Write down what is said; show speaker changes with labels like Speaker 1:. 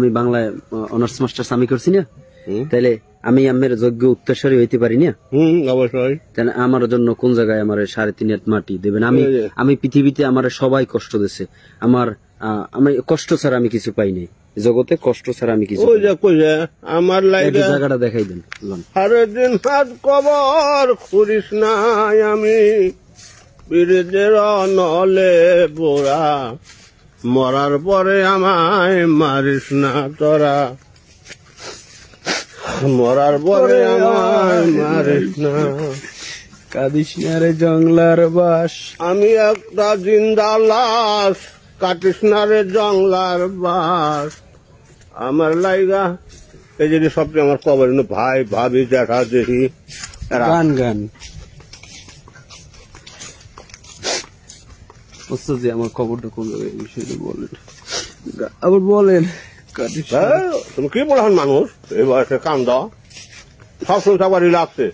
Speaker 1: আমি বাংলায় honours masters আমি করছি না তাহলে আমি আমার যোগ্য উত্তরসরী হইতে পারি না অবশ্যই তাহলে আমার জন্য কোন জায়গায় আমার সাড়ে তিন হাত মাটি দেবেন আমি আমি পৃথিবীতে আমার সবাই কষ্ট দিছে আমার আমি কষ্ট ছাড়া আমি কিছু পাই নাই জগতে কষ্ট ছাড়া আমি কিছু
Speaker 2: আমার জায়গাটা দেখাই দেন সাড়ে হাত কবর করিস নাই আমি বীরের নলে বোরা মরার পরে আমায় মারিস না তোরা মরার পরে আমায় মারিস না কাঁদিস না রে জংলার বাস আমি একটা জিন্দা লাশ কাটিস না রে জংলার বাস আমার লাইগা এই যদি সবচেয়ে আমার কবর ভাই ভাবি দেখা দেখি গান গান ওস্তাদি আমার খবরটা কোন জায়গায় বিষয়টা বলেন আবার বলেন হ্যাঁ, তুমি কি পড়ান মানুষ এবার কাম দাও সবসময় সবারই লাগছে